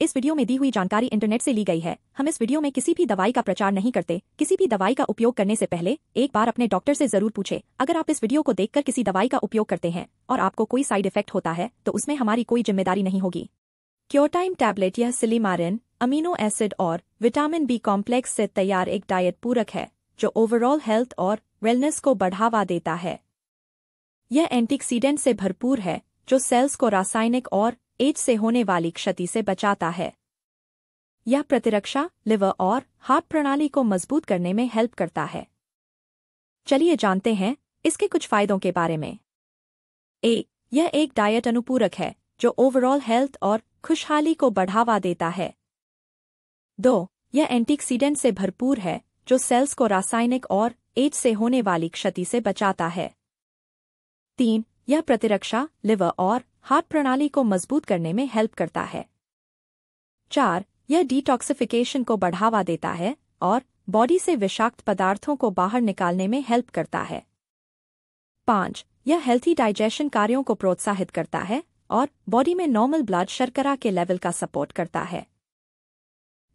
इस वीडियो में दी हुई जानकारी इंटरनेट से ली गई है हम इस वीडियो में किसी भी दवाई का प्रचार नहीं करते किसी भी दवाई का उपयोग करने से पहले एक बार अपने डॉक्टर से जरूर पूछे अगर आप इस वीडियो को देखकर किसी दवाई का उपयोग करते हैं और आपको कोई साइड इफेक्ट होता है तो उसमें हमारी कोई जिम्मेदारी नहीं होगी क्योटाइम टैबलेट यह सिलीमारिन अमीनो एसिड और विटामिन बी कॉम्प्लेक्स से तैयार एक डायट पूरक है जो ओवरऑल हेल्थ और वेलनेस को बढ़ावा देता है यह एंटीक्सीडेंट से भरपूर है जो सेल्स को रासायनिक और एज से होने वाली क्षति से बचाता है यह प्रतिरक्षा लिवर और हार्ट प्रणाली को मजबूत करने में हेल्प करता है चलिए जानते हैं इसके कुछ फायदों के बारे में ए यह एक डाइट अनुपूरक है जो ओवरऑल हेल्थ और खुशहाली को बढ़ावा देता है दो यह एंटीक्सीडेंट से भरपूर है जो सेल्स को रासायनिक और एज से होने वाली क्षति से बचाता है तीन यह प्रतिरक्षा लिवर और हार्ट प्रणाली को मजबूत करने में हेल्प करता है चार यह डिटॉक्सिफिकेशन को बढ़ावा देता है और बॉडी से विषाक्त पदार्थों को बाहर निकालने में हेल्प करता है पांच यह हेल्थी डाइजेशन कार्यों को प्रोत्साहित करता है और बॉडी में नॉर्मल ब्लड शर्करा के लेवल का सपोर्ट करता है